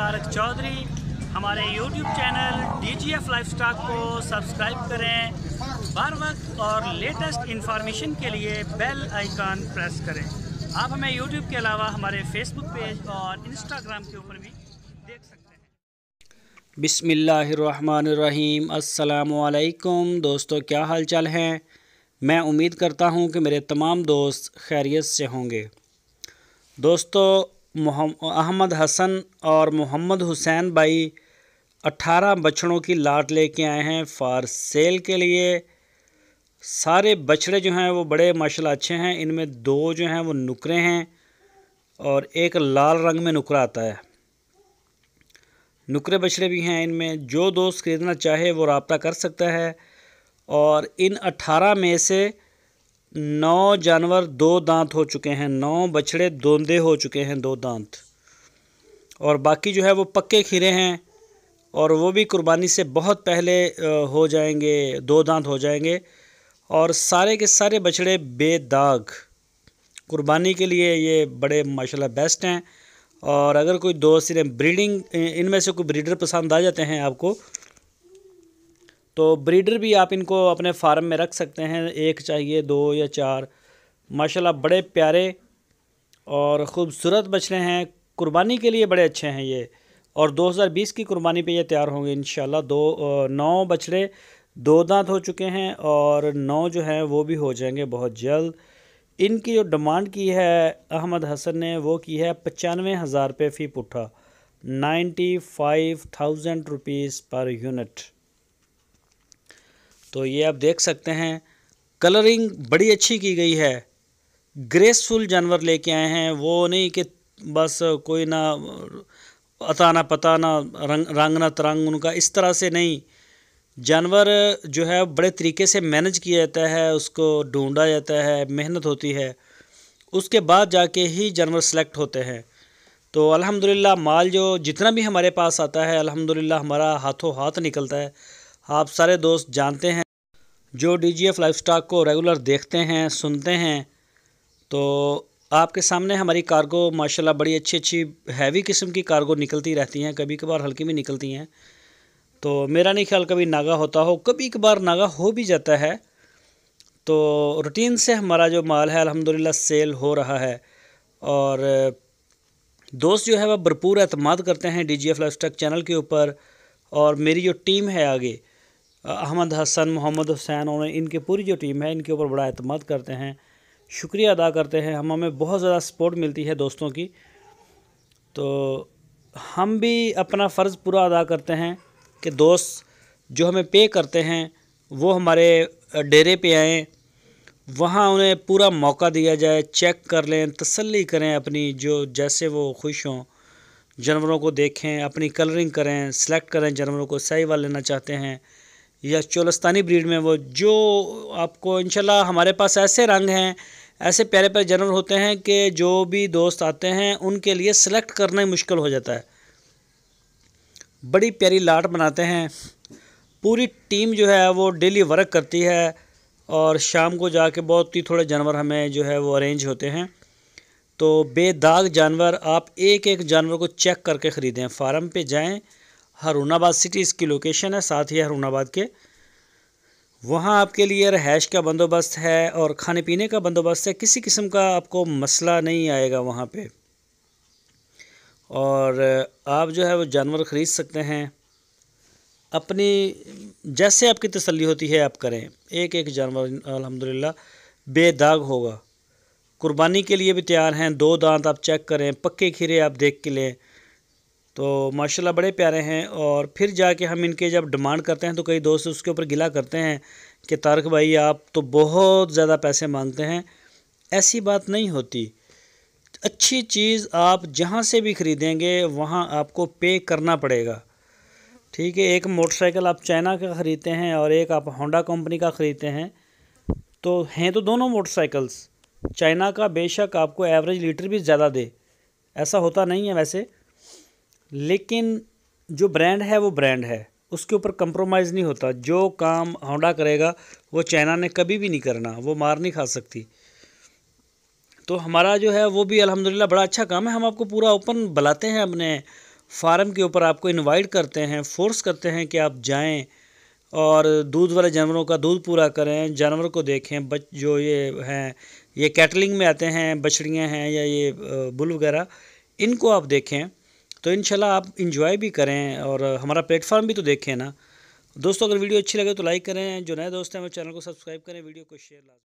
طارق چودری ہمارے YouTube channel D G F livestock کو subscribe کریں بار وقت اور لیٹسٹ انفارمیشن کے لیے بیل آئیکن پریس کریں آپ ہمیں یوٹیوب کے علاوہ ہمارے فیس بک پیج اور انسٹاگرام کے اوپر بھی دیکھ سکتے بسم اللہ الرحمن الرحیم السلام علیکم دوستو کیا حال چل ہیں میں امید کرتا ہوں کہ میرے تمام دوست خیریت سے ہوں گے دوستو احمد حسن اور محمد حسین بھائی اٹھارہ بچھڑوں کی لاٹ لے کے آئے ہیں فار سیل کے لیے سارے بچڑے جو ہیں وہ بڑے ماشاءاللہ اچھے ہیں ان میں دو جو ہیں وہ نکرے ہیں اور ایک لال رنگ میں نکرا آتا ہے نکرے بچڑے بھی ہیں ان میں جو دوست خریدنا چاہے وہ رابطہ کر سکتا ہے اور ان اٹھارہ میں سے نو جانور دو دانت ہو چکے ہیں نو بچھڑے دوندے ہو چکے ہیں دو دانت اور باقی جو ہے وہ پکے کھیرے ہیں اور وہ بھی قربانی سے بہت پہلے ہو جائیں گے دو دانت ہو جائیں گے اور سارے کے سارے بچھڑے بے داغ قربانی کے لیے یہ بڑے ماشاءاللہ بیسٹ ہیں اور اگر کوئی دو سریں بریڈنگ ان میں سے کوئی بریڈر پسند آ جاتے ہیں آپ کو تو بریڈر بھی آپ ان کو اپنے فارم میں رکھ سکتے ہیں ایک چاہیے دو یا چار ماشاءاللہ بڑے پیارے اور خوبصورت بچڑے ہیں قربانی کے لیے بڑے اچھے ہیں یہ اور دو ہزار بیس کی قربانی پہ یہ تیار ہوں گے انشاءاللہ دو نو بچڑے دو دانت ہو چکے ہیں اور نو جو ہیں وہ بھی ہو جائیں گے بہت جلد ان کی جو ڈمانڈ کی ہے احمد حسن نے وہ کی ہے پچانوے ہزار روپے فی پٹھا ninety five thousand rupees per unit تو یہ آپ دیکھ سکتے ہیں کلرنگ بڑی اچھی کی گئی ہے گریسفل جانور لے کے آئے ہیں وہ نہیں کہ بس کوئی نہ نہ پتہ نہ رنگ نہ ترنگ ان کا اس طرح سے نہیں جانور جو ہے بڑے طریقے سے مینج کیا جاتا ہے اس کو ڈھونڈا جاتا ہے محنت ہوتی ہے اس کے بعد جا کے ہی جانور سلیکٹ ہوتے ہیں تو الحمدللہ مال جو جتنا بھی ہمارے پاس آتا ہے الحمدللہ ہمارا ہاتھوں ہاتھ نکلتا ہے آپ سارے دوست جانتے ہیں جو D G F livestock کو ریگولر دیکھتے ہیں سنتے ہیں تو آپ کے سامنے ہماری کارگو ماشاءاللہ بڑی اچھی اچھی ہیوی قسم کی کارگو نکلتی رہتی ہیں کبھی کبھار ہلکی بھی نکلتی ہیں تو میرا نہیں خیال کبھی ناگا ہوتا ہو کبھی کبھار ناگا ہو بھی جاتا ہے تو روٹین سے ہمارا جو مال ہے الحمدللہ سیل ہو رہا ہے اور دوست جو ہے وہ بھرپور اعتماد کرتے ہیں D G F livestock channel کے اوپر اور میری جو ٹیم ہے آگے احمد حسن محمد حسین اور ان کی پوری جو ٹیم ہے ان کے اوپر بڑا اعتماد کرتے ہیں شکریہ ادا کرتے ہیں ہم ہمیں بہت زیادہ سپورٹ ملتی ہے دوستوں کی تو ہم بھی اپنا فرض پورا ادا کرتے ہیں کہ دوست جو ہمیں پے کرتے ہیں وہ ہمارے ڈیرے پہ آئیں وہاں انہیں پورا موقع دیا جائے چیک کر لیں تسلی کریں اپنی جو جیسے وہ خوش ہوں جانوروں کو دیکھیں اپنی کلرنگ کریں سلیکٹ کریں جانوروں کو صحیح والا لینا چاہتے ہیں یا چولستانی بریڈ میں وہ جو آپ کو انشاءاللہ ہمارے پاس ایسے رنگ ہیں ایسے پیارے پیارے جانور ہوتے ہیں کہ جو بھی دوست آتے ہیں ان کے لیے سلیکٹ کرنا ہی مشکل ہو جاتا ہے بڑی پیاری لاٹ بناتے ہیں پوری ٹیم جو ہے وہ ڈیلی ورک کرتی ہے اور شام کو جا کے بہت ہی تھوڑے جانور ہمیں جو ہے وہ ارینج ہوتے ہیں تو بے داغ جانور آپ ایک ایک جانور کو چیک کر کے خریدیں فارم پہ جائیں ہرون آباد سٹی اس کی لوکیشن ہے ساتھ ہی ہرون آباد کے وہاں آپ کے لیے رہائش کا بندوبست ہے اور کھانے پینے کا بندوبست ہے کسی قسم کا آپ کو مسئلہ نہیں آئے گا وہاں پہ اور آپ جو ہے وہ جانور خرید سکتے ہیں اپنی جیسے آپ کی تسلی ہوتی ہے آپ کریں ایک ایک جانور الحمدللہ بے داغ ہوگا قربانی کے لیے بھی تیار ہیں دو دانت آپ چیک کریں پکے کھیرے آپ دیکھ کے لیں تو ماشاءاللہ بڑے پیارے ہیں اور پھر جا کے ہم ان کے جب ڈیمانڈ کرتے ہیں تو کئی دوست اس کے اوپر گلا کرتے ہیں کہ تارک بھائی آپ تو بہت زیادہ پیسے مانگتے ہیں ایسی بات نہیں ہوتی اچھی چیز آپ جہاں سے بھی خریدیں گے وہاں آپ کو پے کرنا پڑے گا ٹھیک ہے ایک موٹر سائیکل آپ چائنا کا خریدتے ہیں اور ایک آپ ہونڈا کمپنی کا خریدتے ہیں تو ہیں تو دونوں موٹر سائیکلس چائنا کا بے شک آپ کو ایوریج لیٹر بھی زیادہ دے ایسا ہوتا نہیں ہے ویسے لیکن جو برینڈ ہے وہ برینڈ ہے اس کے اوپر کمپرومائز نہیں ہوتا جو کام ہونڈا کرے گا وہ چائنا نے کبھی بھی نہیں کرنا وہ مار نہیں کھا سکتی تو ہمارا جو ہے وہ بھی الحمدللہ بڑا اچھا کام ہے ہم آپ کو پورا اوپن بلاتے ہیں اپنے فارم کے اوپر آپ کو انوائٹ کرتے ہیں فورس کرتے ہیں کہ آپ جائیں اور دودھ والے جانوروں کا دودھ پورا کریں جانور کو دیکھیں بچ جو یہ ہیں یہ کیٹلنگ میں آتے ہیں بچڑیاں ہیں یا یہ بل وغیرہ ان کو آپ دیکھیں تو انشاءاللہ آپ انجوائے بھی کریں اور ہمارا پلیٹ فارم بھی تو دیکھیں نا دوستوں اگر ویڈیو اچھی لگے تو لائک کریں جو نئے دوست ہیں وہ چینل کو سبسکرائب کریں ویڈیو کو شیئر لازم